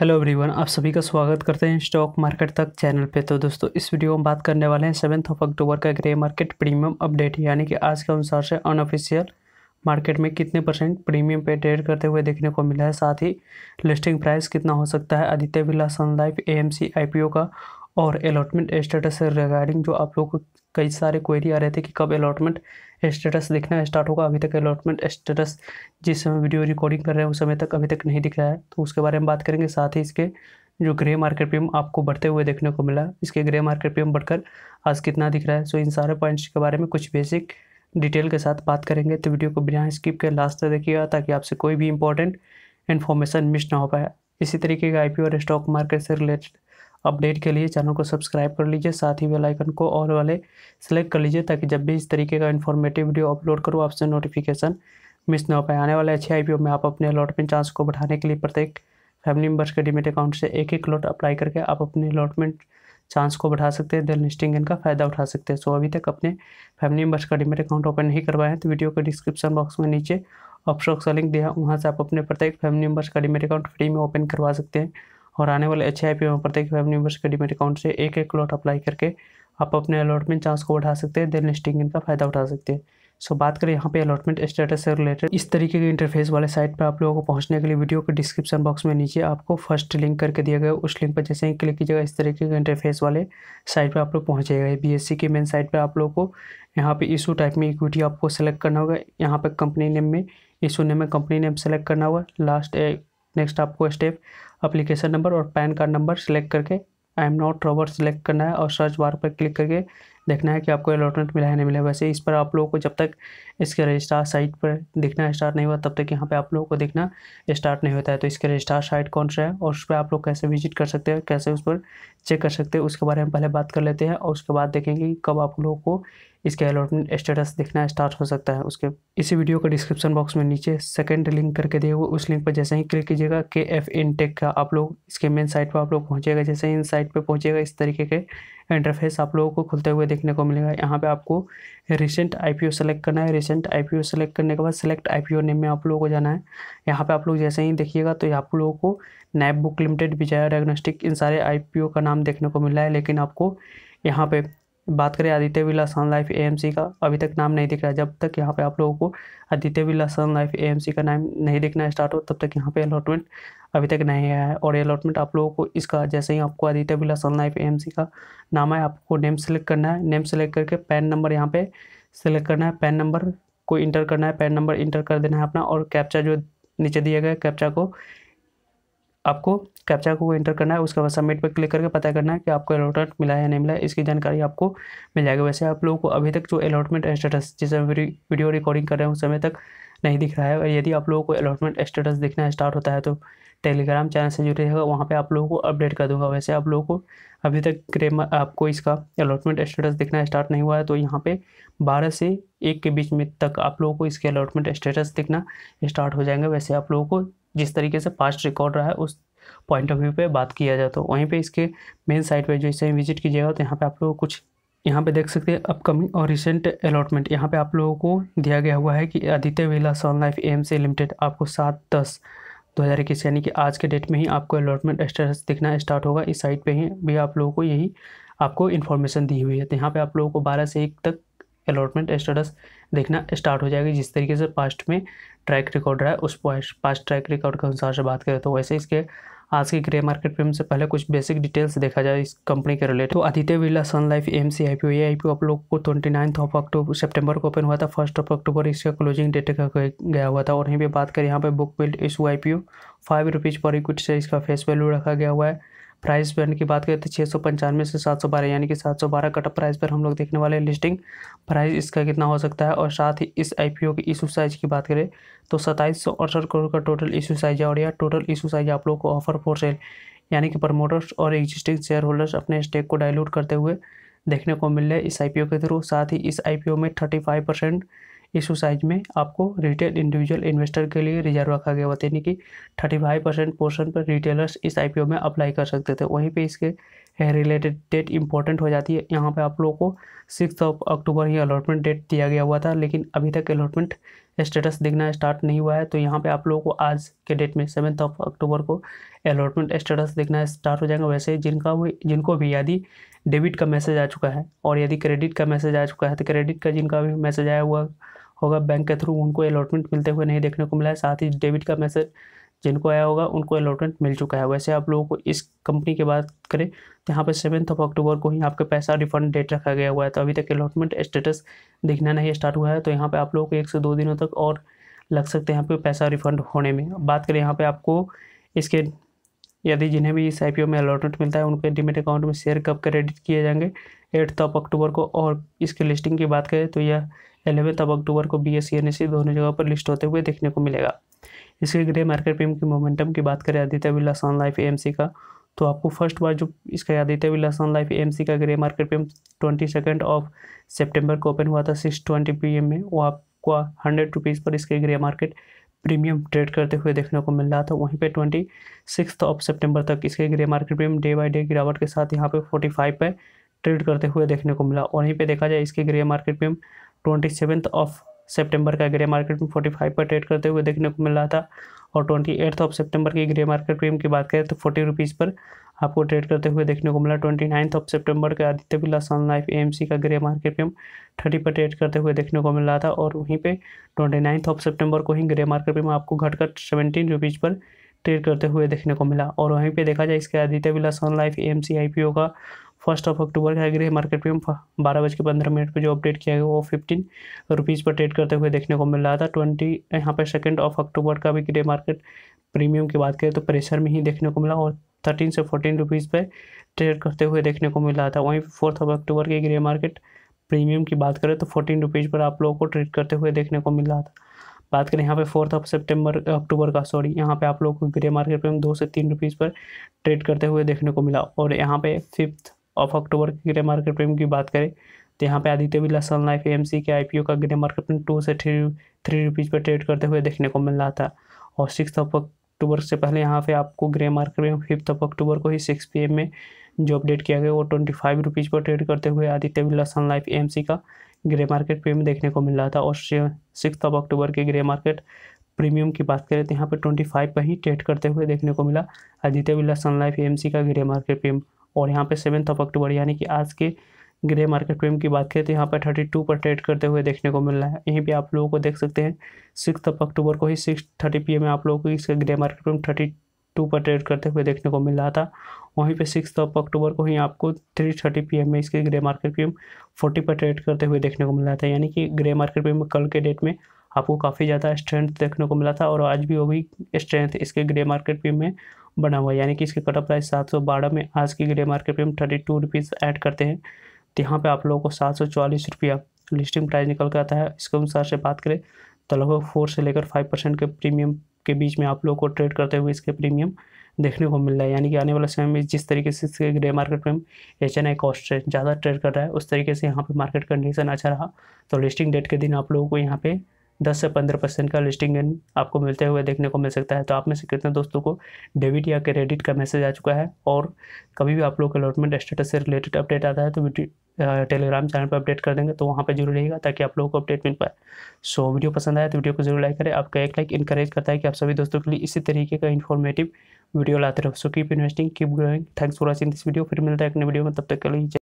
hello everyone आप सभी का स्वागत करते हैं स्टॉक मार्केट तक चैनल पे तो दोस्तों इस वीडियो में बात करने वाले हैं सेवन्थ ऑफ अक्टूबर का ग्रे मार्केट प्रीमियम अपडेट यानी कि आज के अनुसार से अनऑफिशियल मार्केट में कितने परसेंट प्रीमियम पे ट्रेड करते हुए देखने को मिला है साथ ही लिस्टिंग प्राइस कितना हो सकता है Aditya Birla Sun Life A M का और अलॉटमेंट स्टेटस रिगार्डिंग जो आप लोग को कई सारे क्वेरी आ रहे थे कि कब अलॉटमेंट स्टेटस दिखना स्टार्ट होगा अभी तक अलॉटमेंट स्टेटस जिस समय वीडियो रिकॉर्डिंग कर रहे हैं उस समय तक अभी तक नहीं दिख रहा है तो उसके बारे में बात करेंगे साथ ही इसके जो ग्रे मार्केट प्रीमियम आपको बढ़ते हुए देखने को मिला इसके ग्रे मार्केट प्रीमियम बढ़कर आज कितना दिख रहा है सो इन सारे पॉइंट्स के बारे में कुछ बेसिक डिटेल के साथ बात करेंगे तो वीडियो को बिना स्किप के लास्ट तक देखिएगा ताकि आपसे कोई भी इंपॉर्टेंट इन्फॉर्मेशन मिस ना हो पाए इसी तरीके का आई और स्टॉक मार्केट से रिलेटेड अपडेट के लिए चैनल को सब्सक्राइब कर लीजिए साथ ही बेल आइकन को और वाले सेलेक्ट कर लीजिए ताकि जब भी इस तरीके का इन्फॉर्मेटिव वीडियो अपलोड करूँ आपसे नोटिफिकेशन मिस ना हो पाए आने वाले अच्छे आई में आप अपने अलॉटमेंट चांस को बढ़ाने के लिए प्रत्येक फैमिली मेंबर्स के डिमिट अकाउंट से एक एक लॉट अप्लाई करके आप अपने अलॉटमेंट चांस को बढ़ा सकते हैं दिल निस्टिंग इनका फ़ायदा उठा सकते हैं सो अभी तक अपने फैमिली मेंबर्स का डिमेट अकाउंट ओपन नहीं करवाए हैं तो वीडियो के डिस्क्रिप्शन बॉक्स में नीचे ऑप्शन का लिंक दिया वहाँ से आप अपने प्रत्येक फैमिली मेंबर्स का डिमेट अकाउंट फ्री में ओपन करवा सकते हैं और आने वाले एच आई पी में प्रत्येक अपने यूनिवर्स के डिमेट अकाउंट से एक एक लॉट अप्लाई करके आप अपने अलॉटमेंट चांस को बढ़ा सकते हैं देन लिस्टिंग इनका फ़ायदा उठा सकते हैं सो बात करें यहाँ पे अलॉटमेंट स्टेटस से रिलेटेड इस तरीके के इंटरफेस वाले साइट पर आप लोगों को पहुँचने के लिए वीडियो के डिस्क्रिप्शन बॉक्स में नीचे आपको फर्स्ट लिंक करके दिया गया उस लिंक पर जैसे ही क्लिक कीजिएगा इस तरीके के इंटरफेस वाले साइट पर आप लोग पहुँचेगा बी एस की मेन साइट पर आप लोग को यहाँ पे इशू टाइप में इक्विटी आपको सेलेक्ट करना होगा यहाँ पर कंपनी नेम में इशू नेम में कंपनी नेम सेलेक्ट करना होगा लास्ट नेक्स्ट eh, आपको स्टेप अप्लीकेशन नंबर और पैन कार्ड नंबर सेलेक्ट करके I am not robot select करना है और सर्च बार पर क्लिक करके देखना है कि आपको अलॉटमेंट मिला है नहीं मिला वैसे इस पर आप लोगों को जब तक इसके रजिस्ट्रार साइट पर दिखना स्टार्ट नहीं हुआ तब तक यहाँ पे आप लोगों को देखना स्टार्ट नहीं होता है तो इसके रजिस्ट्रार साइट कौन सा है और उस पर आप लोग कैसे विजिट कर सकते हैं कैसे उस पर चेक कर सकते हैं उसके बारे में पहले बात कर लेते हैं और उसके बाद देखेंगे कब आप लोगों को इसके अलॉटमेंट स्टेटस दिखना स्टार्ट हो सकता है उसके इसी वीडियो का डिस्क्रिप्शन बॉक्स में नीचे सेकंड लिंक करके दिए हुए उस लिंक पर जैसे ही क्लिक कीजिएगा के एफ इन टेक का आप लोग इसके मेन साइट पर आप लोग पहुँचेगा जैसे ही इन साइट पर पहुँचेगा इस तरीके के इंटरफेस आप लोगों को खुलते हुए देखने को मिलेगा यहाँ पर आपको रिसेंट ओ सेलेक्ट करना है रिसेंट ओ सेलेक्ट करने के बाद सेलेक्ट ओ नेम में आप लोगों को जाना है यहाँ पर आप लोग जैसे ही देखिएगा तो आप लोगों को नैप बुक लिमिटेड विजया डायग्नोस्टिक इन सारे ओ का नाम देखने को मिल रहा है लेकिन आपको यहाँ पर बात करें Aditya Birla Sun Life A का अभी तक नाम नहीं दिख रहा है जब तक यहाँ पे आप लोगों को Aditya Birla Sun Life A का नाम नहीं दिखना स्टार्ट हो तब तक यहाँ पे अलॉटमेंट अभी तक नहीं आया है और अलॉटमेंट आप लोगों को इसका जैसे ही आपको Aditya Birla Sun Life A का नाम है आपको नेम सेलेक्ट करना है नेम सेलेक्ट करके पैन नंबर यहाँ पर सेलेक्ट करना है पैन नंबर को इंटर करना है पैन नंबर इंटर कर देना है अपना और कैप्चा जो नीचे दिया गया कैप्चा को आपको कैप्चा को एंटर करना है उसके बाद सबमिट पर क्लिक करके पता करना है कि आपको अलॉटमेंट मिला है या नहीं मिला है इसकी जानकारी आपको मिल जाएगी वैसे आप लोगों को अभी तक जो अलॉटमेंट स्टेटस जिसे वीडियो रिकॉर्डिंग कर रहे हैं उस समय तक नहीं दिख रहा है और यदि आप लोगों को अलॉटमेंट स्टेटस दिखना स्टार्ट होता है तो टेलीग्राम चैनल से जुड़े रहेगा वहाँ पर आप लोगों को अपडेट कर दूंगा वैसे आप लोगों को अभी तक ग्रेम आपको इसका अलॉटमेंट स्टेटस दिखना स्टार्ट नहीं हुआ है तो यहाँ पे 12 से एक के बीच में तक आप लोगों को इसके अलॉटमेंट स्टेटस दिखना स्टार्ट हो जाएंगे वैसे आप लोगों को जिस तरीके से पास्ट रिकॉर्ड रहा है उस पॉइंट ऑफ व्यू पे बात किया जाए तो वहीं पे इसके मेन साइट पे जो इसे विजिट कीजिएगा तो यहाँ पे आप लोग कुछ यहाँ पे देख सकते हैं अपकमिंग और रिसेंट अलॉटमेंट यहाँ पे आप लोगों को दिया गया हुआ है कि Aditya Birla Sun Life M से लिमिटेड आपको सात दस दो हज़ार इक्कीस यानी कि आज के डेट में ही आपको अलॉटमेंट स्टेटस दिखना स्टार्ट होगा इस साइट पर ही भी आप लोगों को यही आपको इन्फॉर्मेशन दी हुई है तो यहाँ पर आप लोगों को बारह से एक तक अलॉटमेंट स्टेटस देखना स्टार्ट हो जाएगा जिस तरीके से पास्ट में ट्रैक रिकॉर्ड रहा है उस पास ट्रैक रिकॉर्ड के अनुसार से बात करें तो वैसे इसके आज के ग्रे मार्केट फिल्म से पहले कुछ बेसिक डिटेल्स देखा जाए इस कंपनी के रिलेटेड तो Aditya Birla Sun Life M C I P ये आई पी आप लोग को twenty ninth of October September को ओपन हुआ था फर्स्ट ऑफ अक्टूबर इसका क्लोजिंग डेट का गया हुआ था और यहीं पर बात करें यहाँ पर बुक बिल्ड इस I P O five rupees पर इक्विटी से इसका फेस वैल्यू रखा गया हुआ है प्राइस बैंड की बात करें तो छः सौ पंचानवे से सात सौ बारह यानी कि सात सौ बारह कटअप प्राइस पर हम लोग देखने वाले हैं लिस्टिंग प्राइस इसका कितना हो सकता है और साथ ही इस आई की इशू साइज की बात करें तो सत्ताईस सौ अड़सठ करोड़ का टोटल इशू साइज है और यह टोटल इशू साइज आप लोग को ऑफर फॉर सेल यानी कि प्रमोटर्स और एग्जिस्टिंग शेयर होल्डर्स अपने स्टेक को डायलूट करते हुए देखने को मिल रहा है इस आई के थ्रू साथ ही इस आई में thirty five percent issue size में आपको रिटेल इंडिविजुअल इन्वेस्टर के लिए रिजर्व रखा गया होता यानी कि थर्टी फाइव परसेंट पोर्सन पर रिटेलर्स इस आई में अप्लाई कर सकते थे वहीं पर इसके रिलेटेड डेट इंपॉर्टेंट हो जाती है यहाँ पे आप लोगों को सिक्स ऑफ अक्टूबर ही अलॉटमेंट डेट दिया गया हुआ था लेकिन अभी तक अलॉटमेंट स्टेटस दिखना स्टार्ट नहीं हुआ है तो यहाँ पे आप लोगों को आज के डेट में सेवन्थ ऑफ अक्टूबर को अलॉटमेंट स्टेटस दिखना स्टार्ट हो जाएगा वैसे जिनका वो जिनको भी यदि डेबिट का मैसेज आ चुका है और यदि क्रेडिट का मैसेज आ चुका है तो क्रेडिट का जिनका भी मैसेज आया हुआ होगा बैंक के थ्रू उनको अलॉटमेंट मिलते हुए नहीं देखने को मिला है साथ ही डेबिट का मैसेज जिनको आया होगा उनको अलॉटमेंट मिल चुका है वैसे आप लोगों को इस कंपनी की बात करें तो यहाँ पर सेवन्थ ऑफ अक्टूबर को ही आपके पैसा रिफंड डेट रखा गया हुआ है तो अभी तक अलॉटमेंट स्टेटस दिखना नहीं स्टार्ट हुआ है तो यहाँ पर आप लोगों को एक से दो दिनों तक और लग सकते हैं यहाँ पे पैसा रिफंड होने में बात करें यहाँ पे आपको इसके यदि जिन्हें भी इस ओ में अलॉटमेंट मिलता है उनके डिमिट अकाउंट में शेयर कब क्रेडिट किए जाएंगे एट्थ ऑफ अक्टूबर को और इसके लिस्टिंग की बात करें तो यह एलेवेंथ ऑफ अक्टूबर को B S C N S C दोनों जगह पर लिस्ट होते हुए देखने को मिलेगा इसके ग्रे मार्केट पे की मोमेंटम की बात करें Aditya Birla Sun Life AMC का तो आपको फर्स्ट बार जो इसका Aditya Birla Sun Life AMC का ग्रे मार्केट पे ट्वेंटी सेकेंड ऑफ सेप्टेम्बर को ओपन हुआ था सिक्स ट्वेंटी पी एम में वो आपको हंड्रेड रुपीज़ पर इसके ग्रे मार्केट प्रीमियम ट्रेड करते हुए देखने को मिल रहा था वहीं पे ट्वेंटी सिक्स ऑफ सितंबर तक इसके grey market premium day by day गिरावट के साथ यहाँ पे फोर्टी फाइव पर ट्रेड करते हुए देखने को मिला वहीं पे देखा जाए इसके grey market premium twenty seventh of September का ग्रे मार्केट में फाइव पर ट्रेड करते हुए देखने को मिल रहा था और ट्वेंटी एट्थ ऑफ सेप्टेम्बर की ग्रे मार्केट क्रीम की बात करें तो फोर्टी रुपीज़ पर आपको ट्रेड करते हुए देखने को मिला ट्वेंटी नाइन्थ ऑफ सेप्टेम्बर का Aditya Birla Sun Life AMC का ग्रे मार्केट प्रीम थर्टी पर ट्रेड करते हुए देखने को मिल रहा था और वहीं पे ट्वेंटी नाइन्थ ऑफ सेप्टेम्बर को ही ग्रे मार्केट प्रीम आपको घटकर सेवेंटीन रुपीज़ पर ट्रेड करते हुए देखने को मिला और वहीं पे देखा जाए इसके Aditya Birla Sun Life M C I P O का फर्स्ट ऑफ अक्टूबर का गृह मार्केट में बारह बज के पंद्रह मिनट पर जो अपडेट किया गया वो फिफ्टीन रुपीज़ पर ट्रेड करते हुए देखने को मिल रहा था ट्वेंटी यहाँ पर सेकेंड ऑफ अक्टूबर का भी ग्रे मार्केट प्रीमियम की बात करें तो प्रेशर में ही देखने को मिला और थर्टीन से फोर्टीन रुपीज़ पर ट्रेड करते हुए देखने को मिल रहा था वहीं फोर्थ ऑफ अक्टूबर के ग्रे मार्केट प्रीमियम की बात करें तो फोर्टीन रुपीज़ पर आप लोगों को ट्रेड करते हुए देखने को मिल रहा था बात करें यहाँ पे फोर्थ ऑफ सितंबर अक्टूबर का सॉरी यहाँ पे आप लोग को ग्रे मार्केट में दो से तीन रुपीज़ पर ट्रेड करते हुए देखने को मिला और यहाँ पे फिफ्थ ऑफ अक्टूबर की ग्रे मार्केट प्रेम की बात करें तो यहाँ पे Aditya Birla Sun Life M के आई का ग्रे मार्केट में टू से थ्री थ्री रुपीज़ पर ट्रेड करते हुए देखने को मिल रहा था और सिक्स ऑफ अक्टूबर से पहले यहाँ पे आपको ग्रे मार्केट में फिफ्थ ऑफ अक्टूबर को ही सिक्स पी में जो अपडेट किया गया वो ट्वेंटी फाइव रुपीज़ पर ट्रेड करते हुए Aditya Birla Sun Life M का ग्रे मार्केट प्रीमियम देखने को मिल रहा था और सिक्स ऑफ अक्टूबर के ग्रे मार्केट प्रीमियम की बात करें तो यहाँ पर ट्वेंटी फाइव पर ही ट्रेड करते हुए देखने को मिला आदित्य बिरला सनलाइफ ए का ग्रे मार्केट प्रीमियम और यहाँ पर सेवन्थ ऑफ अक्टूबर यानी कि आज के ग्रे मार्केट प्रीमियम की बात करें तो यहाँ पर थर्टी टू पर ट्रेड करते हुए देखने को मिल रहा है यहीं पे आप लोगों को देख सकते हैं सिक्स ऑफ अक्टूबर को ही सिक्स थर्टी पी में आप लोगों को इसका grey market premium thirty two पर ट्रेड करते हुए देखने को मिल रहा था वहीं पे सिक्स ऑफ अक्टूबर को ही आपको थ्री थर्टी पी में इसके ग्रे मार्केट पी फोर्टी पर ट्रेड करते हुए देखने को मिल रहा था यानी कि ग्रे मार्केट पी कल के डेट में आपको काफ़ी ज़्यादा स्ट्रेंथ देखने को मिला था और आज भी वो भी स्ट्रेंथ इसके ग्रे मार्केट पी में बना हुआ है यानी कि इसके कटअप प्राइस सात सौ बारह में आज की ग्रे मार्केट पे थर्टी टू रुपीज़ ऐड करते हैं तो यहाँ पर आप लोगों को सात सौ चालीस रुपया लिस्टिंग प्राइस निकल कर आता है इसके अनुसार से बात करें तो लगभग फोर से लेकर फाइव परसेंट के प्रीमियम के बीच में आप लोग को ट्रेड करते हुए इसके प्रीमियम देखने को मिल रहा है यानी कि आने वाले समय में जिस तरीके से इसके ग्रे मार्केट में एच एन आई कॉस्ट ज़्यादा ट्रेड कर रहा है उस तरीके से यहाँ पे मार्केट कंडीशन अच्छा रहा तो लिस्टिंग डेट के दिन आप लोगों को यहाँ पे 10 से 15 परसेंट का लिस्टिंग गेन आपको मिलते हुए देखने को मिल सकता है तो आप में से कितने दोस्तों को डेबिट या क्रेडिट का मैसेज आ चुका है और कभी भी आप लोग के अलॉटमेंट स्टेटस से रिलेटेड अपडेट आता है तो टेलीग्राम चैनल पर अपडेट कर देंगे तो वहाँ पर जरूर रहेगा ताकि आप लोगों को अपडेट मिल पाए सो वीडियो पसंद आया तो वीडियो को जरूर लाइक करें आपका एक लाइक इंकरेज करता है कि आप सभी दोस्तों के लिए इसी तरीके का इन्फॉर्मेटिव वीडियो लाते रहो so keep investing keep growing thanks for watching this video फिर मिलता है अपने वीडियो में तब तक के लिए